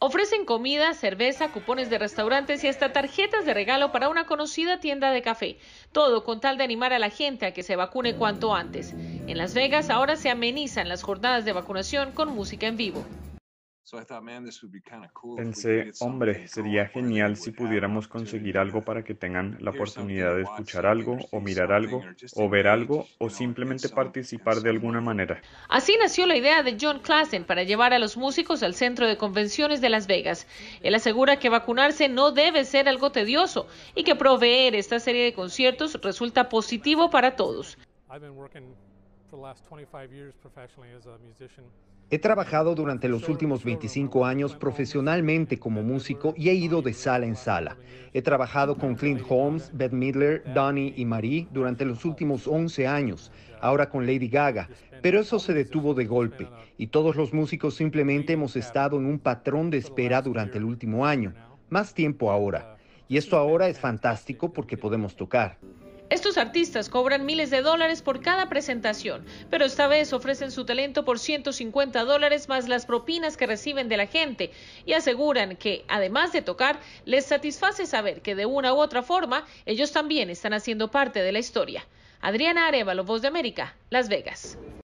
Ofrecen comida, cerveza, cupones de restaurantes y hasta tarjetas de regalo para una conocida tienda de café. Todo con tal de animar a la gente a que se vacune cuanto antes. En Las Vegas ahora se amenizan las jornadas de vacunación con música en vivo. Pensé, hombre, sería genial si pudiéramos conseguir algo para que tengan la oportunidad de escuchar algo o mirar algo o ver algo o simplemente participar de alguna manera. Así nació la idea de John Klassen para llevar a los músicos al centro de convenciones de Las Vegas. Él asegura que vacunarse no debe ser algo tedioso y que proveer esta serie de conciertos resulta positivo para todos. He trabajado durante los últimos 25 años profesionalmente como músico y he ido de sala en sala. He trabajado con Clint Holmes, Bette Midler, Donnie y Marie durante los últimos 11 años, ahora con Lady Gaga, pero eso se detuvo de golpe y todos los músicos simplemente hemos estado en un patrón de espera durante el último año, más tiempo ahora. Uh, y esto ahora es fantástico porque podemos tocar. Estos artistas cobran miles de dólares por cada presentación, pero esta vez ofrecen su talento por 150 dólares más las propinas que reciben de la gente y aseguran que, además de tocar, les satisface saber que de una u otra forma ellos también están haciendo parte de la historia. Adriana Arevalo, Voz de América, Las Vegas.